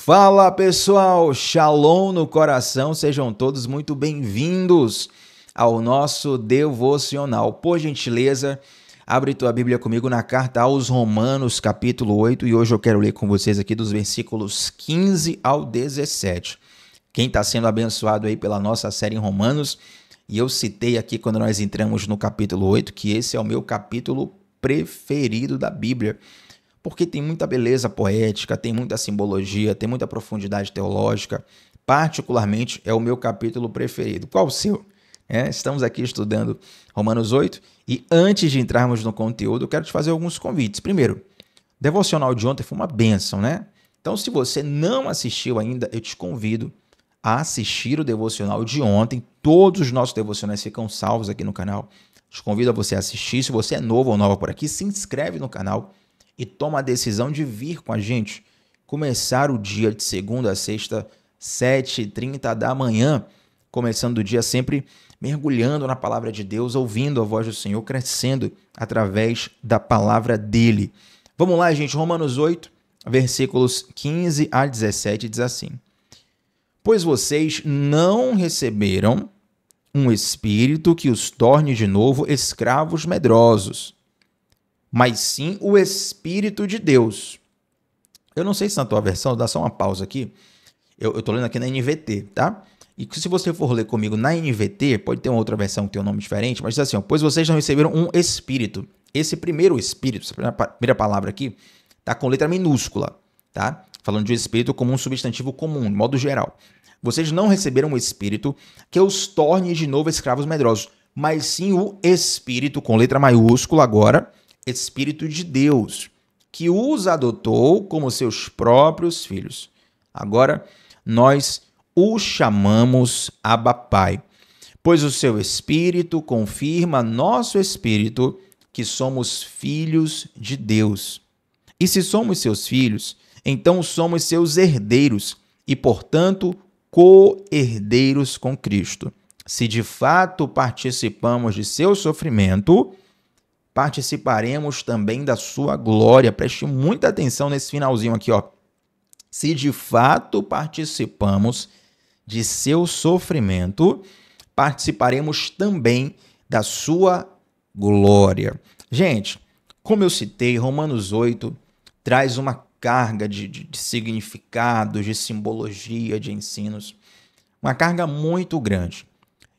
Fala pessoal, Shalom no coração, sejam todos muito bem-vindos ao nosso devocional. Por gentileza, abre tua Bíblia comigo na carta aos Romanos, capítulo 8, e hoje eu quero ler com vocês aqui dos versículos 15 ao 17. Quem está sendo abençoado aí pela nossa série em Romanos, e eu citei aqui quando nós entramos no capítulo 8 que esse é o meu capítulo preferido da Bíblia porque tem muita beleza poética, tem muita simbologia, tem muita profundidade teológica. Particularmente é o meu capítulo preferido. Qual o seu? É, estamos aqui estudando Romanos 8 e antes de entrarmos no conteúdo, eu quero te fazer alguns convites. Primeiro, devocional de ontem foi uma bênção, né? Então, se você não assistiu ainda, eu te convido a assistir o devocional de ontem. Todos os nossos devocionais ficam salvos aqui no canal. Te convido a você assistir. Se você é novo ou nova por aqui, se inscreve no canal e toma a decisão de vir com a gente começar o dia de segunda a sexta, 7h30 da manhã, começando o dia sempre mergulhando na palavra de Deus, ouvindo a voz do Senhor, crescendo através da palavra dele. Vamos lá, gente, Romanos 8, versículos 15 a 17 diz assim: Pois vocês não receberam um espírito que os torne de novo escravos medrosos mas sim o Espírito de Deus. Eu não sei se na tua versão, dá só uma pausa aqui. Eu, estou tô lendo aqui na NVT, tá? E se você for ler comigo na NVT, pode ter uma outra versão que tem um nome diferente, mas diz assim: ó, pois vocês não receberam um espírito. Esse primeiro espírito, essa primeira, primeira palavra aqui, tá com letra minúscula, tá? Falando de espírito como um substantivo comum, de modo geral. Vocês não receberam um espírito que os torne de novo escravos medrosos, mas sim o espírito com letra maiúscula agora, Espírito de Deus, que os adotou como seus próprios filhos. Agora nós o chamamos Pai, pois o seu Espírito confirma nosso Espírito que somos filhos de Deus. E se somos seus filhos, então somos seus herdeiros e, portanto, co-herdeiros com Cristo. Se de fato participamos de seu sofrimento, participaremos também da sua glória. Preste muita atenção nesse finalzinho aqui, ó. Se de fato participamos de seu sofrimento, participaremos também da sua glória. Gente, como eu citei, Romanos 8 traz uma carga de, de, de significados, de simbologia, de ensinos, uma carga muito grande.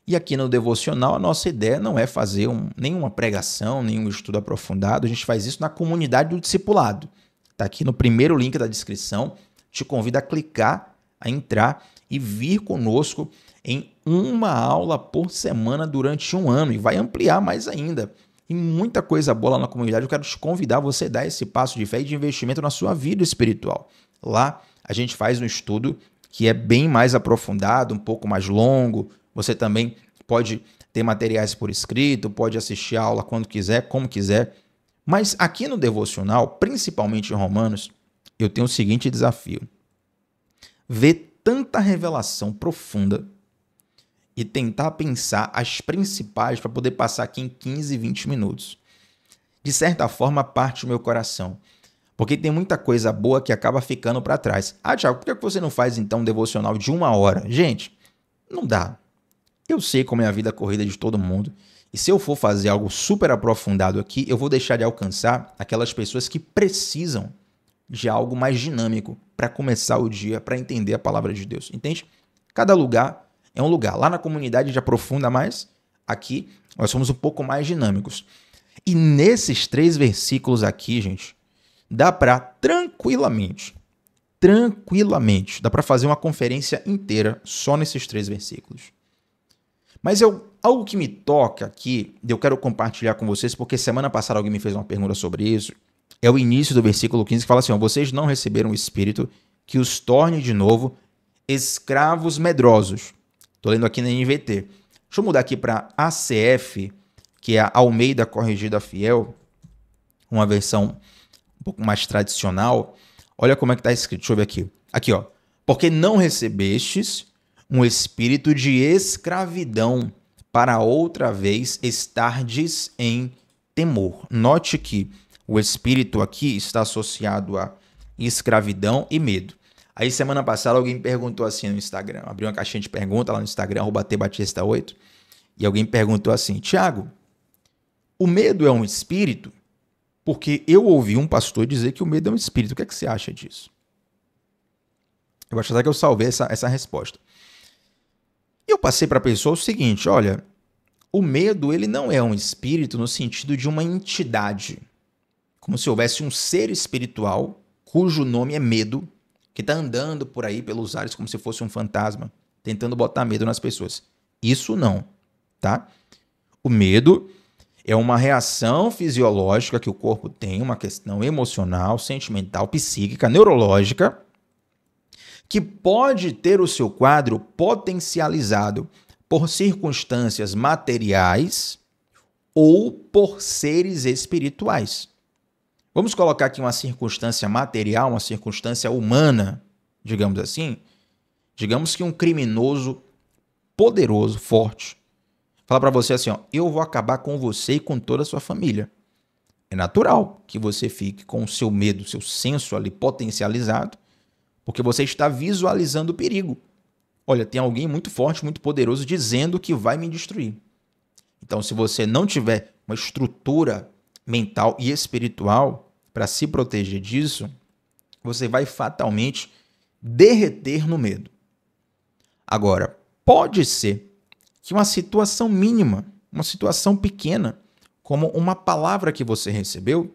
E aqui no devocional, a nossa ideia não é fazer um, nenhuma pregação, nenhum estudo aprofundado, a gente faz isso na comunidade do discipulado. Está aqui no primeiro link da descrição. Te convido a clicar, a entrar e vir conosco em uma aula por semana durante um ano e vai ampliar mais ainda. E muita coisa boa lá na comunidade. Eu quero te convidar você a dar esse passo de fé e de investimento na sua vida espiritual. Lá a gente faz um estudo que é bem mais aprofundado, um pouco mais longo, você também pode ter materiais por escrito, pode assistir a aula quando quiser, como quiser. Mas aqui no devocional, principalmente em Romanos, eu tenho o seguinte desafio: ver tanta revelação profunda e tentar pensar as principais para poder passar aqui em 15, 20 minutos. De certa forma, parte o meu coração. Porque tem muita coisa boa que acaba ficando para trás. Ah, Tiago, por que você não faz então um devocional de uma hora? Gente, não dá. Eu sei como é a vida corrida de todo mundo. E se eu for fazer algo super aprofundado aqui, eu vou deixar de alcançar aquelas pessoas que precisam de algo mais dinâmico para começar o dia, para entender a palavra de Deus. Entende? Cada lugar é um lugar. Lá na comunidade já aprofunda mais, aqui nós somos um pouco mais dinâmicos. E nesses três versículos aqui, gente, dá para tranquilamente, tranquilamente, dá para fazer uma conferência inteira só nesses três versículos. Mas eu, algo que me toca aqui, eu quero compartilhar com vocês, porque semana passada alguém me fez uma pergunta sobre isso, é o início do versículo 15 que fala assim: ó, Vocês não receberam o Espírito que os torne de novo escravos medrosos. Estou lendo aqui na NVT. Deixa eu mudar aqui para ACF, que é a Almeida Corrigida Fiel, uma versão um pouco mais tradicional. Tradicional. Olha como é que está escrito, deixa eu ver aqui. Aqui, ó. Porque não recebestes um espírito de escravidão para outra vez estardes em temor. Note que o espírito aqui está associado a escravidão e medo. Aí semana passada alguém perguntou assim no Instagram, abriu uma caixinha de pergunta lá no Instagram, tbatista8, e alguém perguntou assim, Tiago, o medo é um espírito? Porque eu ouvi um pastor dizer que o medo é um espírito. O que, é que você acha disso? Eu acho até que eu salvei essa, essa resposta. Eu passei para a pessoa o seguinte, olha, o medo ele não é um espírito no sentido de uma entidade, como se houvesse um ser espiritual cujo nome é medo, que está andando por aí pelos ares como se fosse um fantasma, tentando botar medo nas pessoas. Isso não, tá? O medo é uma reação fisiológica que o corpo tem, uma questão emocional, sentimental, psíquica, neurológica, que pode ter o seu quadro potencializado por circunstâncias materiais ou por seres espirituais. Vamos colocar aqui uma circunstância material, uma circunstância humana, digamos assim. Digamos que um criminoso poderoso, forte, fala para você assim: ó, eu vou acabar com você e com toda a sua família. É natural que você fique com o seu medo, seu senso ali potencializado porque você está visualizando o perigo. Olha, tem alguém muito forte, muito poderoso dizendo que vai me destruir. Então, se você não tiver uma estrutura mental e espiritual para se proteger disso, você vai fatalmente derreter no medo. Agora, pode ser que uma situação mínima, uma situação pequena, como uma palavra que você recebeu,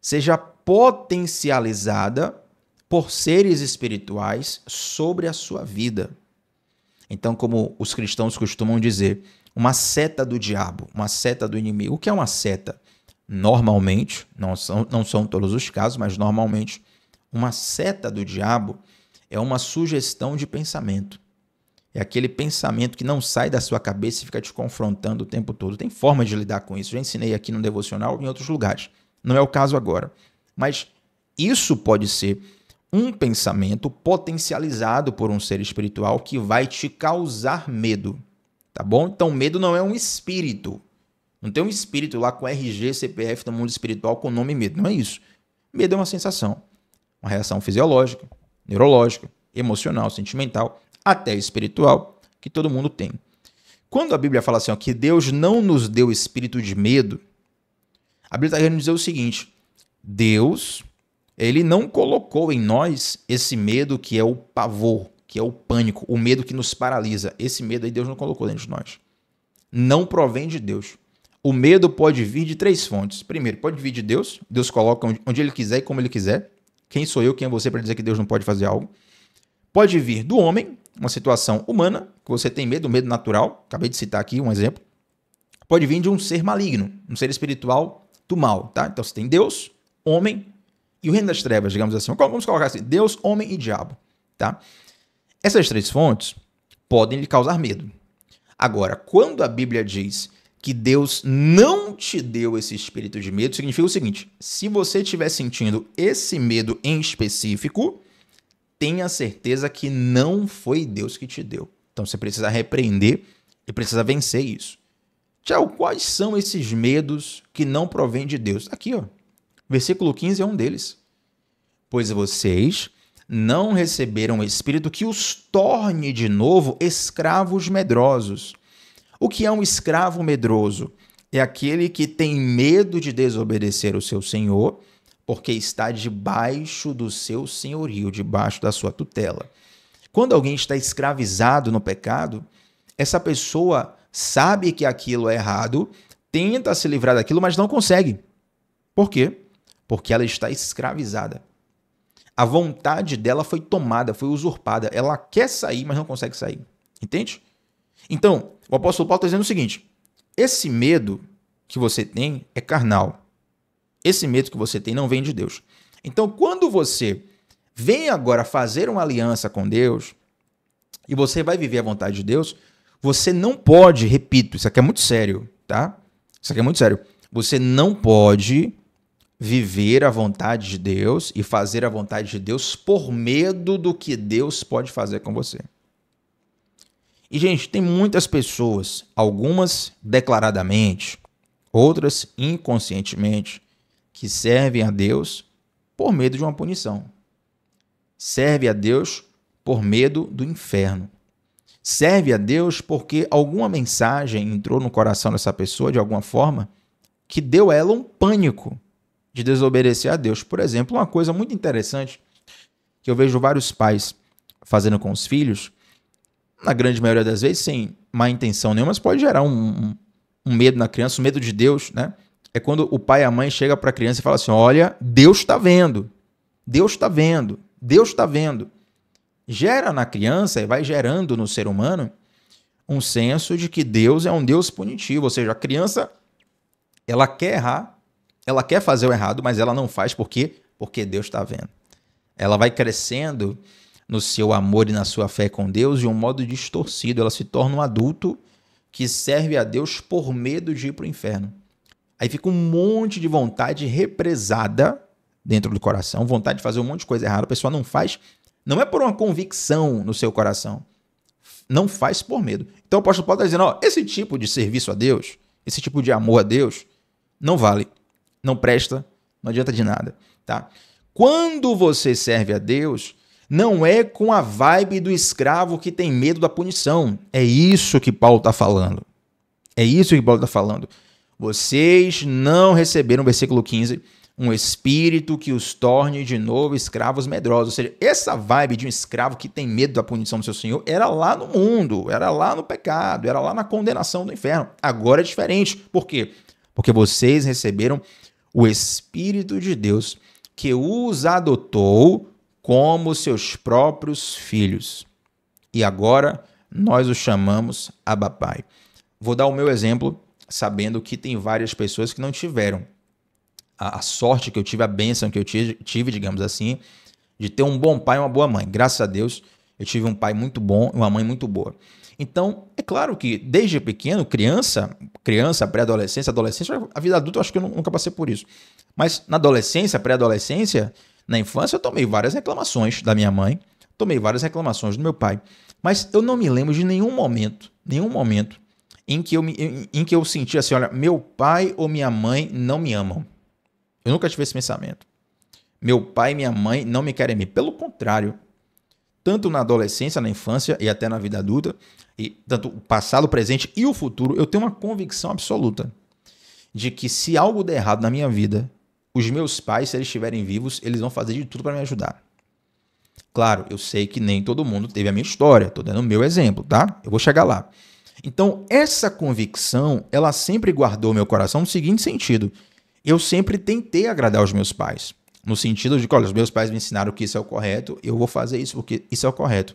seja potencializada por seres espirituais sobre a sua vida. Então, como os cristãos costumam dizer, uma seta do diabo, uma seta do inimigo. O que é uma seta? Normalmente, não são, não são todos os casos, mas normalmente, uma seta do diabo é uma sugestão de pensamento. É aquele pensamento que não sai da sua cabeça e fica te confrontando o tempo todo. Tem forma de lidar com isso. Já ensinei aqui no devocional e em outros lugares. Não é o caso agora. Mas isso pode ser um pensamento potencializado por um ser espiritual que vai te causar medo, tá bom? Então, medo não é um espírito. Não tem um espírito lá com RG, CPF no mundo espiritual com o nome medo. Não é isso. Medo é uma sensação, uma reação fisiológica, neurológica, emocional, sentimental, até espiritual, que todo mundo tem. Quando a Bíblia fala assim, ó, que Deus não nos deu espírito de medo, a Bíblia está querendo dizer o seguinte: Deus ele não colocou em nós esse medo que é o pavor, que é o pânico, o medo que nos paralisa. Esse medo aí Deus não colocou dentro de nós. Não provém de Deus. O medo pode vir de três fontes. Primeiro, pode vir de Deus. Deus coloca onde ele quiser e como ele quiser. Quem sou eu, quem é você para dizer que Deus não pode fazer algo? Pode vir do homem, uma situação humana, que você tem medo, medo natural. Acabei de citar aqui um exemplo. Pode vir de um ser maligno, um ser espiritual do mal, tá? Então você tem Deus, homem, e o reino das trevas, digamos assim. Vamos colocar assim: Deus, homem e diabo, tá? Essas três fontes podem lhe causar medo. Agora, quando a Bíblia diz que Deus não te deu esse espírito de medo, significa o seguinte: se você estiver sentindo esse medo em específico, tenha certeza que não foi Deus que te deu. Então você precisa repreender e precisa vencer isso. Tchau, quais são esses medos que não provêm de Deus? Aqui, ó, Versículo 15 é um deles. Pois vocês não receberam o Espírito que os torne de novo escravos medrosos. O que é um escravo medroso? É aquele que tem medo de desobedecer o seu senhor, porque está debaixo do seu senhorio, debaixo da sua tutela. Quando alguém está escravizado no pecado, essa pessoa sabe que aquilo é errado, tenta se livrar daquilo, mas não consegue. Por quê? porque ela está escravizada. A vontade dela foi tomada, foi usurpada. Ela quer sair, mas não consegue sair. Entende? Então, o apóstolo Paulo está dizendo o seguinte: esse medo que você tem é carnal. Esse medo que você tem não vem de Deus. Então, quando você vem agora fazer uma aliança com Deus e você vai viver a vontade de Deus, você não pode, repito, isso aqui é muito sério, tá? Isso aqui é muito sério. Você não pode viver a vontade de Deus e fazer a vontade de Deus por medo do que Deus pode fazer com você. E, gente, tem muitas pessoas, algumas declaradamente, outras inconscientemente, que servem a Deus por medo de uma punição. Serve a Deus por medo do inferno. Serve a Deus porque alguma mensagem entrou no coração dessa pessoa de alguma forma que deu a ela um pânico de desobedecer a Deus. Por exemplo, uma coisa muito interessante que eu vejo vários pais fazendo com os filhos, na grande maioria das vezes, sem má intenção nenhuma, mas pode gerar um, um, medo na criança, um medo de Deus, né? É quando o pai e a mãe chega para a criança e fala assim: Olha, Deus está vendo, Deus está vendo, Deus está vendo. Gera na criança e vai gerando no ser humano um senso de que Deus é um Deus punitivo, ou seja, a criança ela quer errar, ela quer fazer o errado, mas ela não faz porque porque Deus está vendo. Ela vai crescendo no seu amor e na sua fé com Deus de um modo distorcido. Ela se torna um adulto que serve a Deus por medo de ir para o inferno. Aí fica um monte de vontade represada dentro do coração, vontade de fazer um monte de coisa errada. A pessoa não faz, não é por uma convicção no seu coração. Não faz por medo. Então o apóstolo Paulo está dizendo: ó, esse tipo de serviço a Deus, esse tipo de amor a Deus, não vale não presta, não adianta de nada, tá? Quando você serve a Deus, não é com a vibe do escravo que tem medo da punição. É isso que Paulo está falando. É isso que Paulo está falando. Vocês não receberam, versículo 15, um espírito que os torne de novo escravos medrosos. Ou seja, essa vibe de um escravo que tem medo da punição do seu senhor era lá no mundo, era lá no pecado, era lá na condenação do inferno. Agora é diferente. Por quê? Porque vocês receberam o Espírito de Deus que os adotou como seus próprios filhos. E agora nós o chamamos Abapai. Vou dar o meu exemplo, sabendo que tem várias pessoas que não tiveram a, a sorte que eu tive, a bênção que eu tive, digamos assim, de ter um bom pai e uma boa mãe. Graças a Deus, eu tive um pai muito bom e uma mãe muito boa. Então, é claro que desde pequeno, criança, criança, pré-adolescência, adolescência, a vida adulta eu acho que eu nunca passei por isso. Mas na adolescência, pré-adolescência, na infância, eu tomei várias reclamações da minha mãe, tomei várias reclamações do meu pai. Mas eu não me lembro de nenhum momento, nenhum momento, em que eu, me, em, que eu senti assim: olha, meu pai ou minha mãe não me amam. Eu nunca tive esse pensamento. Meu pai e minha mãe não me querem me. Pelo contrário, tanto na adolescência, na infância e até na vida adulta, e tanto o passado, o presente e o futuro, eu tenho uma convicção absoluta de que se algo der errado na minha vida, os meus pais, se eles estiverem vivos, eles vão fazer de tudo para me ajudar. Claro, eu sei que nem todo mundo teve a minha história, tô dando o meu exemplo, tá? Eu vou chegar lá. Então, essa convicção, ela sempre guardou meu coração no seguinte sentido: eu sempre tentei agradar os meus pais, no sentido de que, olha, os meus pais me ensinaram que isso é o correto, eu vou fazer isso porque isso é o correto.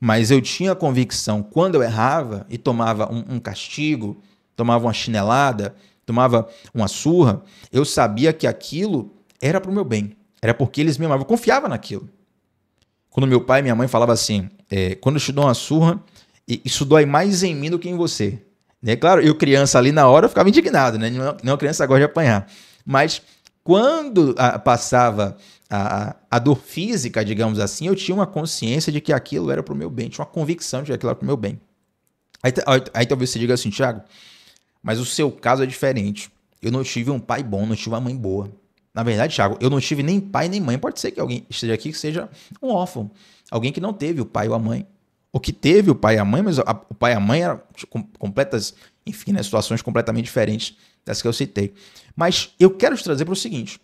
Mas eu tinha a convicção, quando eu errava e tomava um, um castigo, tomava uma chinelada, tomava uma surra, eu sabia que aquilo era para o meu bem. Era porque eles me amavam. Eu confiava naquilo. Quando meu pai e minha mãe falavam assim, é, quando eu te dou uma surra, isso dói mais em mim do que em você. Né? Claro, eu criança ali na hora eu ficava indignado, né? Não, não criança gosta de apanhar. Mas quando a, ah, passava a, a dor física, digamos assim, eu tinha uma consciência de que aquilo era para o meu bem, tinha uma convicção de que aquilo era para o meu bem. Aí, aí, aí talvez você diga assim, Tiago, mas o seu caso é diferente. Eu não tive um pai bom, não tive uma mãe boa. Na verdade, Thiago, eu não tive nem pai nem mãe. Pode ser que alguém esteja aqui que seja um órfão. Alguém que não teve o pai ou a mãe. Ou que teve o pai e a mãe, mas a, o pai e a mãe eram tipo, completas, enfim, né, situações completamente diferentes das que eu citei. Mas eu quero te trazer para o seguinte: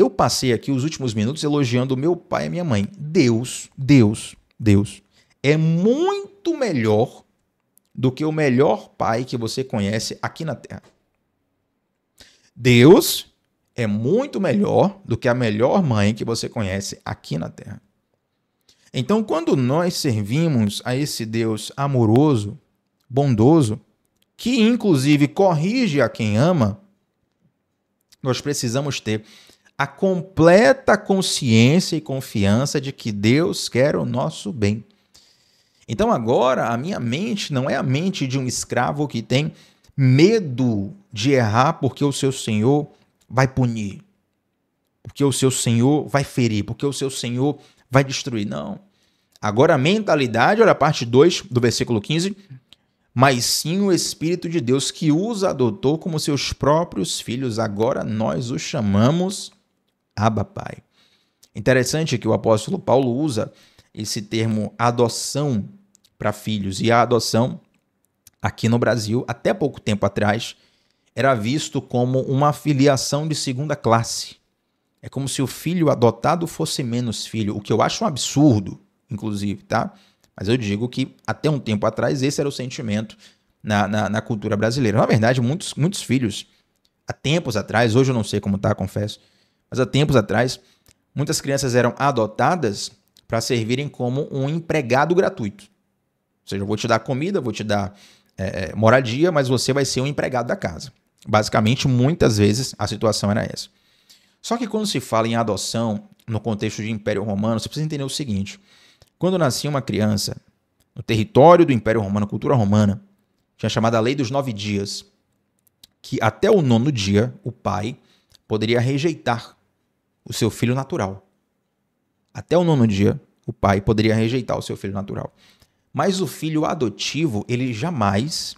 eu passei aqui os últimos minutos elogiando meu pai e minha mãe. Deus, Deus, Deus é muito melhor do que o melhor pai que você conhece aqui na Terra. Deus é muito melhor do que a melhor mãe que você conhece aqui na Terra. Então, quando nós servimos a esse Deus amoroso, bondoso, que inclusive corrige a quem ama, nós precisamos ter a completa consciência e confiança de que Deus quer o nosso bem. Então agora a minha mente não é a mente de um escravo que tem medo de errar porque o seu senhor vai punir, porque o seu senhor vai ferir, porque o seu senhor vai destruir. Não. Agora a mentalidade, olha a parte 2 do versículo 15, mas sim o Espírito de Deus que os adotou como seus próprios filhos. Agora nós os chamamos Abba Pai. Interessante que o apóstolo Paulo usa esse termo adoção para filhos, e a adoção aqui no Brasil, até pouco tempo atrás, era visto como uma filiação de segunda classe. É como se o filho adotado fosse menos filho, o que eu acho um absurdo, inclusive, tá? Mas eu digo que até um tempo atrás esse era o sentimento na, na, na cultura brasileira. Na verdade, muitos, muitos filhos, há tempos atrás, hoje eu não sei como tá, confesso, mas há tempos atrás, muitas crianças eram adotadas para servirem como um empregado gratuito. Ou seja, eu vou te dar comida, vou te dar é, é, moradia, mas você vai ser um empregado da casa. Basicamente, muitas vezes a situação era essa. Só que quando se fala em adoção no contexto de Império Romano, você precisa entender o seguinte: quando nascia uma criança no território do Império Romano, cultura romana, tinha a chamada lei dos nove dias, que até o nono dia o pai poderia rejeitar o seu filho natural. Até o nono dia, o pai poderia rejeitar o seu filho natural. Mas o filho adotivo, ele jamais,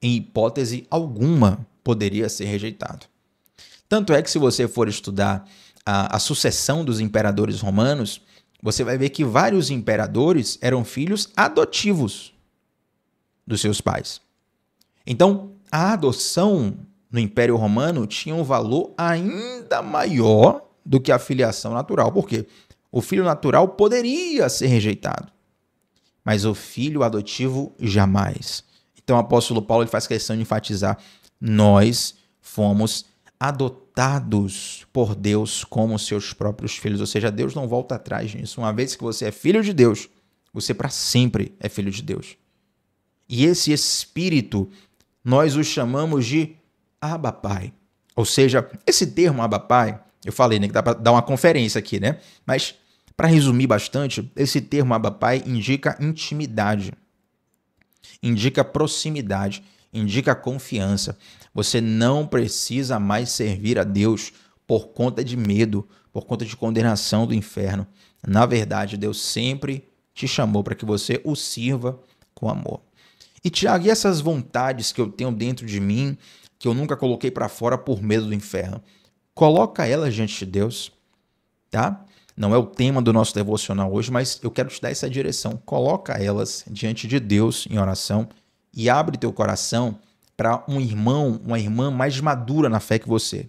em hipótese alguma, poderia ser rejeitado. Tanto é que, se você for estudar a, a sucessão dos imperadores romanos, você vai ver que vários imperadores eram filhos adotivos dos seus pais. Então, a adoção no Império Romano tinha um valor ainda maior do que a filiação natural. Por quê? O filho natural poderia ser rejeitado, mas o filho adotivo jamais. Então o apóstolo Paulo ele faz questão de enfatizar: nós fomos adotados por Deus como seus próprios filhos. Ou seja, Deus não volta atrás nisso. Uma vez que você é filho de Deus, você para sempre é filho de Deus. E esse espírito nós o chamamos de Abapai. Ou seja, esse termo Abapai eu falei, né, que dá para dar uma conferência aqui, né? Mas para resumir bastante, esse termo abapai indica intimidade. Indica proximidade, indica confiança. Você não precisa mais servir a Deus por conta de medo, por conta de condenação do inferno. Na verdade, Deus sempre te chamou para que você o sirva com amor. E Tiago, e essas vontades que eu tenho dentro de mim, que eu nunca coloquei para fora por medo do inferno? Coloca ela diante de Deus, tá? Não é o tema do nosso devocional hoje, mas eu quero te dar essa direção. Coloca elas diante de Deus em oração e abre teu coração para um irmão, uma irmã mais madura na fé que você.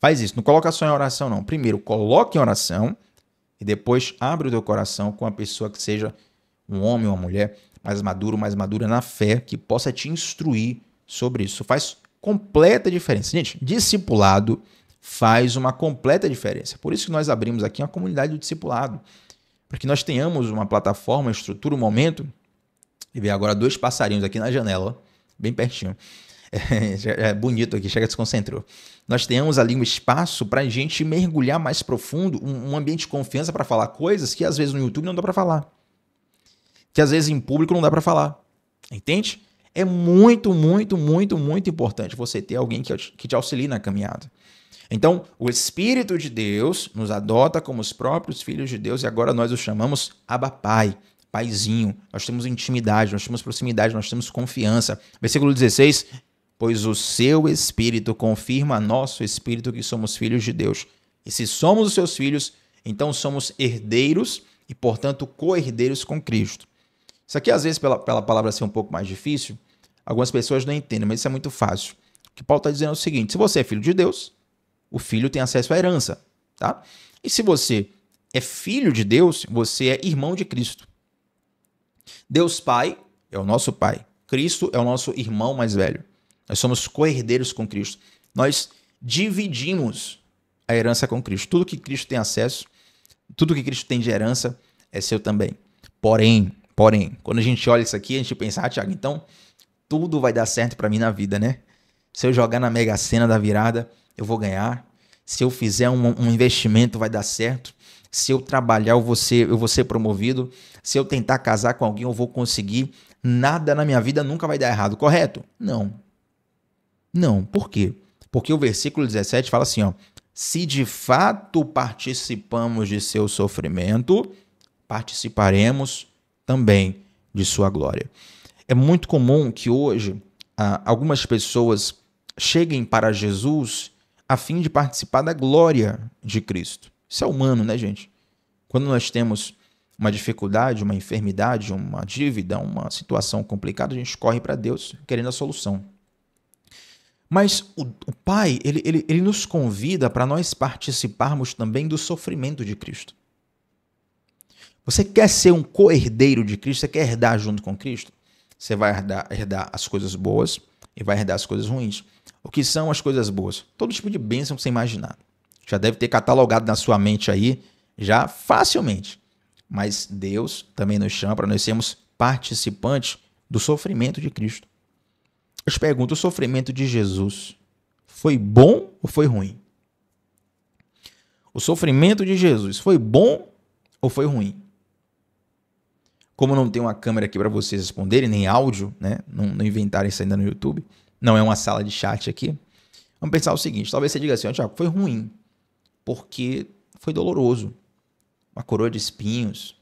Faz isso, não coloca só em oração não. Primeiro, coloca em oração e depois abre o teu coração com uma pessoa que seja um homem ou uma mulher mais maduro, mais madura na fé, que possa te instruir sobre isso. Faz completa diferença. Gente, discipulado faz uma completa diferença. Por isso que nós abrimos aqui uma comunidade do discipulado, para que nós tenhamos uma plataforma, uma estrutura, um momento. E ver agora dois passarinhos aqui na janela, ó, bem pertinho. É, bonito aqui, chega desconcentrou. Nós tenhamos ali um espaço para a gente mergulhar mais profundo, um, ambiente de confiança para falar coisas que às vezes no YouTube não dá para falar, que às vezes em público não dá para falar. Entende? É muito, muito, muito, muito importante você ter alguém que, que te auxilie na caminhada. Então, o Espírito de Deus nos adota como os próprios filhos de Deus e agora nós o chamamos Abba Pai, Paizinho. Nós temos intimidade, nós temos proximidade, nós temos confiança. Versículo 16: Pois o seu Espírito confirma a nosso Espírito que somos filhos de Deus. E se somos os seus filhos, então somos herdeiros e, portanto, co-herdeiros com Cristo. Isso aqui, às vezes, pela, pela palavra ser um pouco mais difícil, algumas pessoas não entendem, mas isso é muito fácil. O que Paulo está dizendo é o seguinte: se você é filho de Deus, o filho tem acesso à herança, tá? E se você é filho de Deus, você é irmão de Cristo. Deus Pai é o nosso Pai. Cristo é o nosso irmão mais velho. Nós somos co-herdeiros com Cristo. Nós dividimos a herança com Cristo. Tudo que Cristo tem acesso, tudo que Cristo tem de herança é seu também. Porém, porém, quando a gente olha isso aqui, a gente pensa, ah, Tiago, então tudo vai dar certo para mim na vida, né? Se eu jogar na Mega Sena da virada, eu vou ganhar. Se eu fizer um, um investimento, vai dar certo. Se eu trabalhar, eu vou, ser, eu vou ser promovido. Se eu tentar casar com alguém, eu vou conseguir. Nada na minha vida nunca vai dar errado, correto? Não. Não. Por quê? Porque o versículo 17 fala assim: ó, se de fato participamos de seu sofrimento, participaremos também de sua glória. É muito comum que hoje ah, algumas pessoas cheguem para Jesus a fim de participar da glória de Cristo. Isso é humano, né, gente? Quando nós temos uma dificuldade, uma enfermidade, uma dívida, uma situação complicada, a gente corre para Deus querendo a solução. Mas o, o Pai, ele, ele, ele nos convida para nós participarmos também do sofrimento de Cristo. Você quer ser um co-herdeiro de Cristo? Você quer herdar junto com Cristo? Você vai herdar, herdar as coisas boas, e vai herdar as coisas ruins. O que são as coisas boas? Todo tipo de bênção que você imaginar. Já deve ter catalogado na sua mente aí, já facilmente. Mas Deus também nos chama para nós sermos participantes do sofrimento de Cristo. Eu te pergunto: o sofrimento de Jesus foi bom ou foi ruim? O sofrimento de Jesus foi bom ou foi ruim? Como não tem uma câmera aqui para vocês responderem, nem áudio, né? Não, não isso ainda no YouTube. Não é uma sala de chat aqui. Vamos pensar o seguinte: talvez você diga assim, ó, Tiago, foi ruim, porque foi doloroso. Uma coroa de espinhos,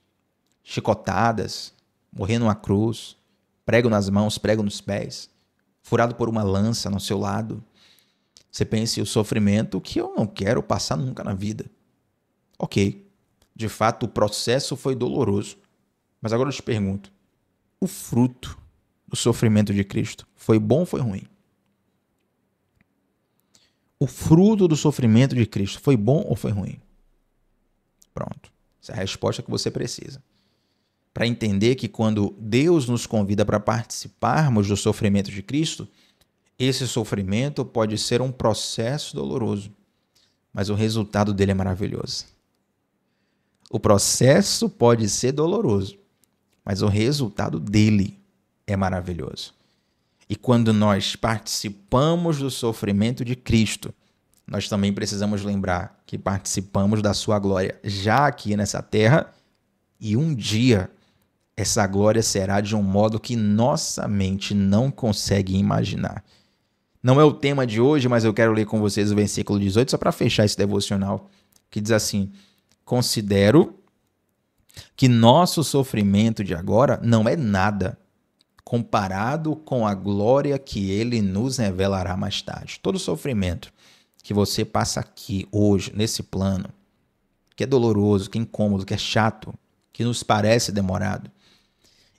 chicotadas, morrendo numa cruz, prego nas mãos, prego nos pés, furado por uma lança no seu lado. Você pensa o sofrimento que eu não quero passar nunca na vida. Ok, de fato o processo foi doloroso. Mas agora eu te pergunto: o fruto do sofrimento de Cristo foi bom ou foi ruim? O fruto do sofrimento de Cristo foi bom ou foi ruim? Pronto. Essa é a resposta que você precisa. Para entender que quando Deus nos convida para participarmos do sofrimento de Cristo, esse sofrimento pode ser um processo doloroso, mas o resultado dele é maravilhoso. O processo pode ser doloroso, mas o resultado dele é maravilhoso. E quando nós participamos do sofrimento de Cristo, nós também precisamos lembrar que participamos da sua glória já aqui nessa terra e um dia essa glória será de um modo que nossa mente não consegue imaginar. Não é o tema de hoje, mas eu quero ler com vocês o versículo 18 só para fechar esse devocional, que diz assim: Considero que nosso sofrimento de agora não é nada comparado com a glória que ele nos revelará mais tarde. Todo sofrimento que você passa aqui hoje, nesse plano, que é doloroso, que é incômodo, que é chato, que nos parece demorado,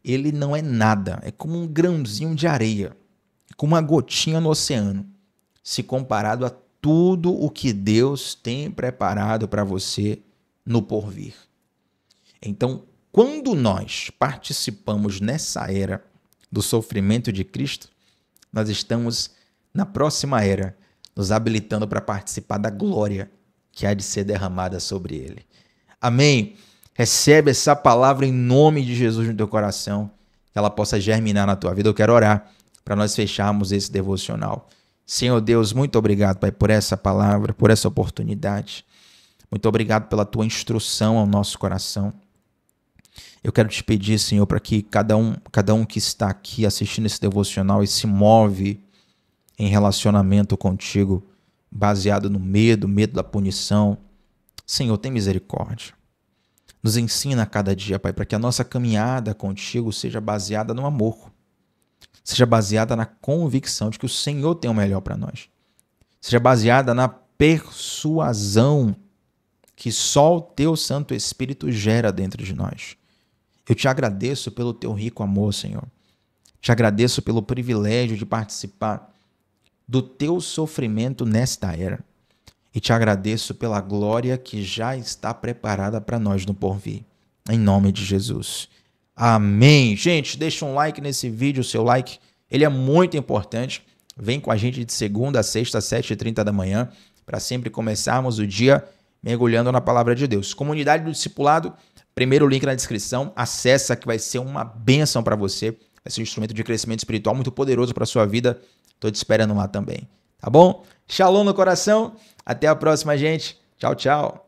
ele não é nada, é como um grãozinho de areia, como uma gotinha no oceano, se comparado a tudo o que Deus tem preparado para você no porvir. Então, quando nós participamos nessa era do sofrimento de Cristo, nós estamos na próxima era, nos habilitando para participar da glória que há de ser derramada sobre ele. Amém. Recebe essa palavra em nome de Jesus no teu coração, que ela possa germinar na tua vida. Eu quero orar para nós fecharmos esse devocional. Senhor Deus, muito obrigado, Pai, por essa palavra, por essa oportunidade. Muito obrigado pela tua instrução ao nosso coração. Eu quero te pedir, Senhor, para que cada um, cada um que está aqui assistindo esse devocional e se move em relacionamento contigo, baseado no medo, medo da punição, Senhor, tem misericórdia. Nos ensina a cada dia, Pai, para que a nossa caminhada contigo seja baseada no amor, seja baseada na convicção de que o Senhor tem o melhor para nós, seja baseada na persuasão que só o Teu Santo Espírito gera dentro de nós. Eu te agradeço pelo teu rico amor, Senhor. Te agradeço pelo privilégio de participar do teu sofrimento nesta era. E te agradeço pela glória que já está preparada para nós no porvir. Em nome de Jesus. Amém. Gente, deixa um like nesse vídeo, seu like, ele é muito importante. Vem com a gente de segunda a sexta, às 7h30 da manhã, para sempre começarmos o dia mergulhando na palavra de Deus. Comunidade do Discipulado Primeiro link na descrição, acessa que vai ser uma benção para você. Vai ser um instrumento de crescimento espiritual muito poderoso para sua vida. Tô te esperando lá também, tá bom? Shalom no coração. Até a próxima, gente. Tchau, tchau.